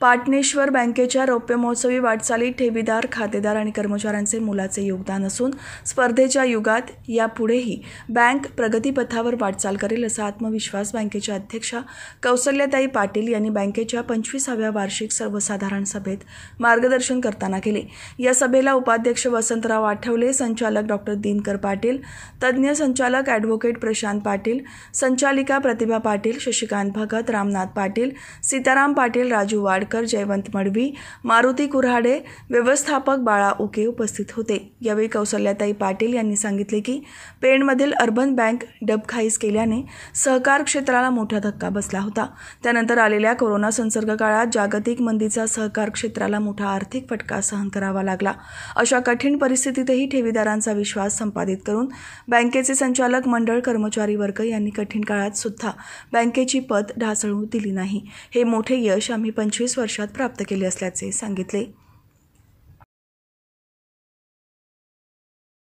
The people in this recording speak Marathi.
पाटणेश्वर बँकेच्या रौप्य महोत्सवी वाटचालीत ठेवीदार खातेदार आणि कर्मचाऱ्यांचे मुलाचे योगदान असून स्पर्धेच्या युगात यापुढेही बँक प्रगतीपथावर वाटचाल करेल असा आत्मविश्वास बँकेच्या अध्यक्षा कौसल्याताई पाटील यांनी बँकेच्या पंचवीसाव्या वार्षिक सर्वसाधारण सभेत मार्गदर्शन करताना केले या सभेला उपाध्यक्ष वसंतराव आठवले संचालक डॉक्टर दिनकर पाटील तज्ज्ञ संचालक ॲडव्होकेट प्रशांत पाटील संचालिका प्रतिभा पाटील शशिकांत भगत रामनाथ पाटील सीताराम पाटील राजू वाड कर जयवंत मडवी मारुती कुऱ्हाडे व्यवस्थापक बाळा ओके उपस्थित होते यावेळी कौशल्याताई पाटील यांनी सांगितले की पेणमधील अर्बन बँक डबखाईस केल्याने सहकार क्षेत्राला मोठा धक्का बसला होता त्यानंतर आलेल्या कोरोना संसर्ग काळात जागतिक मंदीचा सहकार क्षेत्राला मोठा आर्थिक फटका सहन करावा लागला अशा कठीण परिस्थितीतही ठेवीदारांचा विश्वास संपादित करून बँकेचे संचालक मंडळ कर्मचारी वर्ग यांनी कठीण काळात सुद्धा बँकेची पत ढासळू दिली नाही हे मोठे यश आम्ही पंचवीस वर्षात प्राप्त केली असल्याचे सांगितले